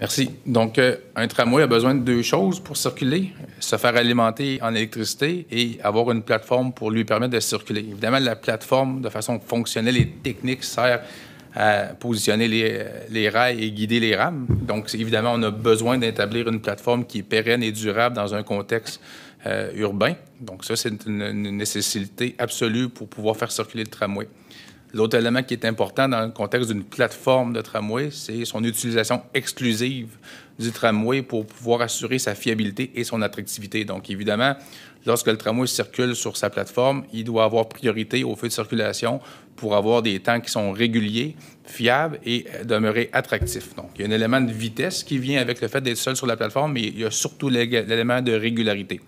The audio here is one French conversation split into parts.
Merci. Donc, euh, un tramway a besoin de deux choses pour circuler se faire alimenter en électricité et avoir une plateforme pour lui permettre de circuler. Évidemment, la plateforme, de façon fonctionnelle et technique, sert à positionner les, euh, rails et guider les rames. Donc, évidemment, on a besoin d'établir une plateforme qui est pérenne et durable dans un contexte euh, urbain. Donc, ça, c'est une nécessité absolue pour pouvoir faire circuler le tramway. L'autre élément qui est important dans le contexte d'une plateforme de tramway, c'est son utilisation exclusive du tramway pour pouvoir assurer sa fiabilité et son attractivité. Donc, évidemment, lorsque le tramway circule sur sa plateforme, il doit avoir priorité au feu de circulation pour avoir des temps qui sont réguliers, fiables et euh, demeurer attractifs. Donc, il y a un élément de vitesse qui vient avec le fait d'être seul sur la plateforme, mais il y a surtout l'élément de régularité.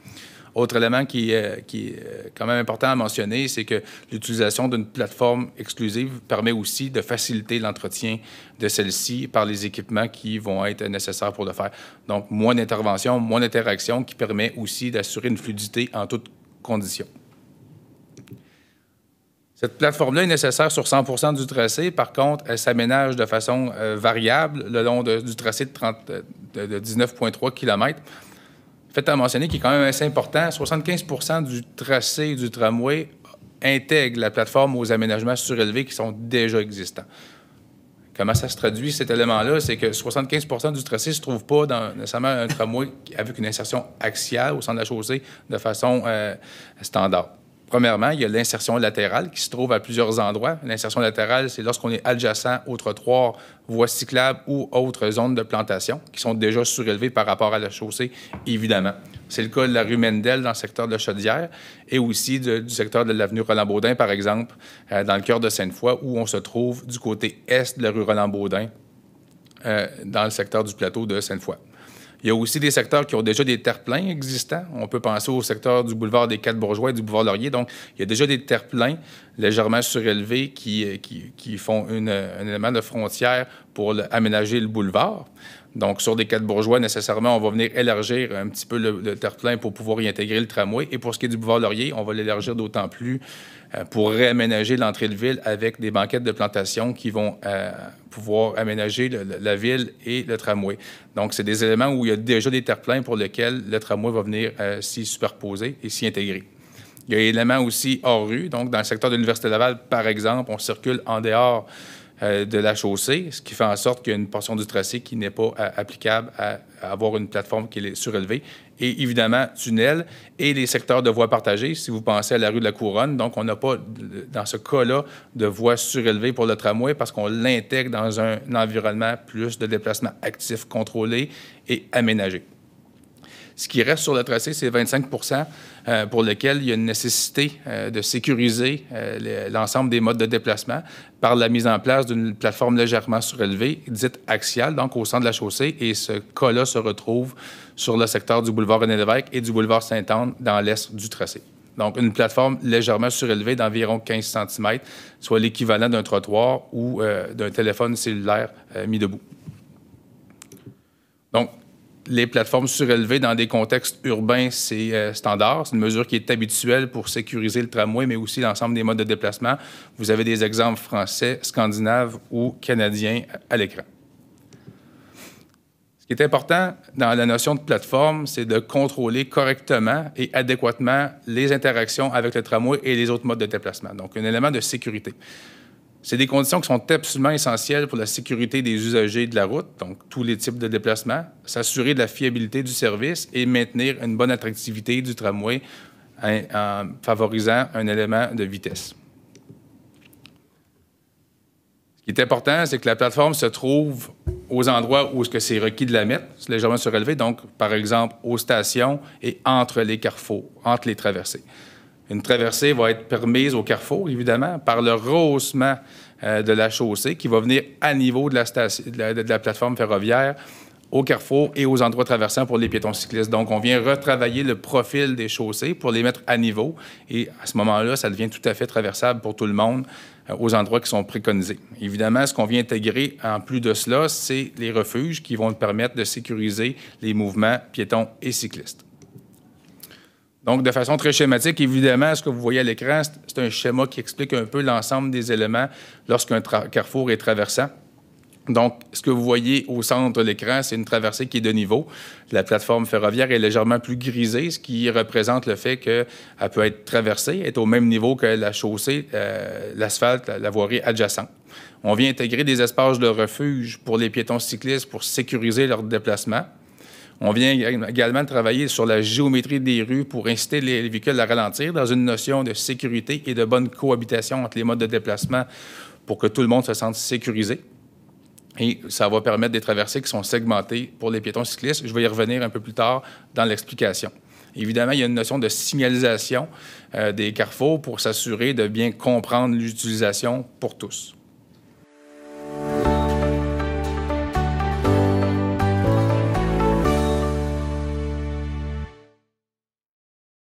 Autre élément qui, qui est euh, quand même important à mentionner, c'est que l'utilisation d'une plateforme exclusive permet aussi de faciliter l'entretien de celle-ci par les équipements qui vont être nécessaires pour le faire. Donc, moins d'intervention, moins d'interaction qui permet aussi d'assurer une fluidité en toutes conditions. Cette plateforme-là est nécessaire sur 100 du tracé. Par contre, elle s'aménage de façon euh, variable le long du tracé de, euh, de 19,3 km faites à mentionner qui est quand même assez important, 75 du tracé du tramway intègre la plateforme aux aménagements surélevés qui sont déjà existants. Comment ça se traduit, cet élément-là? C'est que 75 du tracé ne se trouve pas dans un tramway avec une insertion axiale au centre de la chaussée de façon euh, standard. Premièrement, il y a l'insertion latérale qui se trouve à plusieurs endroits. L'insertion latérale, c'est lorsqu'on est adjacent aux trois voies cyclables ou autres zones de plantation qui sont déjà surélevées par rapport à la chaussée, évidemment. C'est le cas de la rue Mendel dans le secteur de la Chaudière et aussi du secteur de l'avenue Roland-Baudin, par exemple, euh, dans le cœur de Sainte-Foy, où on se trouve du côté est de la rue Roland-Baudin, euh, dans le secteur du plateau de Sainte-Foy. Il y a aussi des secteurs qui ont déjà des terre-pleins existants. On peut penser au secteur du boulevard des Quatre-Bourgeois et du boulevard Laurier. Donc, il y a déjà des terre-pleins légèrement surélevés qui, euh, qui, qui font une, un élément de frontière pour aménager le boulevard. Donc, sur des quatre bourgeois, nécessairement, on va venir élargir un petit peu le, terre-plein pour pouvoir y intégrer le tramway. Et pour ce qui est du boulevard Laurier, on va l'élargir d'autant plus euh, pour réaménager l'entrée de ville avec des banquettes de plantation qui vont euh, pouvoir aménager la ville et le tramway. Donc, c'est des éléments où il y a déjà des terre-pleins pour lesquels le tramway va venir euh, s'y superposer et s'y intégrer. Il y a des éléments aussi hors rue. Donc, dans le secteur de l'Université Laval, par exemple, on circule en dehors euh, de la chaussée, ce qui fait en sorte qu'il y a une portion du tracé qui n'est pas euh, applicable à, avoir une plateforme qui est surélevée. Et évidemment, tunnels et les secteurs de voies partagées, si vous pensez à la rue de la Couronne. Donc, on n'a pas, dans ce cas-là, de voies surélevées pour le tramway parce qu'on l'intègre dans un environnement plus de déplacement actif, contrôlé et aménagé. Ce qui reste sur le tracé, c'est 25 euh, pour lequel il y a une nécessité euh, de sécuriser euh, l'ensemble des modes de déplacement par la mise en place d'une plateforme légèrement surélevée, dite axiale, donc au centre de la chaussée. Et ce cas-là se retrouve sur le secteur du boulevard René-Lévesque et du boulevard saint anne dans l'est du tracé. Donc, une plateforme légèrement surélevée d'environ 15 cm, soit l'équivalent d'un trottoir ou d'un téléphone cellulaire mis debout. Donc, les plateformes surélevées dans des contextes urbains, c'est euh, standard. C'est une mesure qui est habituelle pour sécuriser le tramway, mais aussi l'ensemble des modes de déplacement. Vous avez des exemples français, scandinaves ou canadiens à l'écran. Ce qui est important dans la notion de plateforme, c'est de contrôler correctement et adéquatement les interactions avec le tramway et les autres modes de déplacement. Donc, un élément de sécurité. C'est des conditions qui sont absolument essentielles pour la sécurité des usagers de la route, donc tous les types de déplacements, s'assurer de la fiabilité du service et maintenir une bonne attractivité du tramway hein, en favorisant un élément de vitesse. Ce qui est important, c'est que la plateforme se trouve aux endroits où c'est requis de la mettre, c'est légèrement surélevé, donc par exemple aux stations et entre les carrefours, entre les traversées. Une traversée va être permise au carrefour, évidemment, par le rehaussement euh, de la chaussée qui va venir à niveau de la, plateforme ferroviaire au carrefour et aux endroits traversants pour les piétons cyclistes. Donc, on vient retravailler le profil des chaussées pour les mettre à niveau. Et à ce moment-là, ça devient tout à fait traversable pour tout le monde euh, aux endroits qui sont préconisés. Évidemment, ce qu'on vient intégrer en plus de cela, c'est les refuges qui vont permettre de sécuriser les mouvements piétons et cyclistes. Donc, de façon très schématique, évidemment, ce que vous voyez à l'écran, c'est un schéma qui explique un peu l'ensemble des éléments lorsqu'un carrefour est traversant. Donc, ce que vous voyez au centre de l'écran, c'est une traversée qui est de niveau. La plateforme ferroviaire est légèrement plus grisée, ce qui représente le fait qu'elle peut être traversée, être au même niveau que la chaussée, euh, l'asphalte, la voirie adjacente. On vient intégrer des espaces de refuge pour les piétons cyclistes pour sécuriser leur déplacement. On vient également travailler sur la géométrie des rues pour inciter les véhicules à ralentir dans une notion de sécurité et de bonne cohabitation entre les modes de déplacement pour que tout le monde se sente sécurisé. Et ça va permettre des traversées qui sont segmentées pour les piétons cyclistes. Je vais y revenir un peu plus tard dans l'explication. Évidemment, il y a une notion de signalisation euh, des carrefours pour s'assurer de bien comprendre l'utilisation pour tous.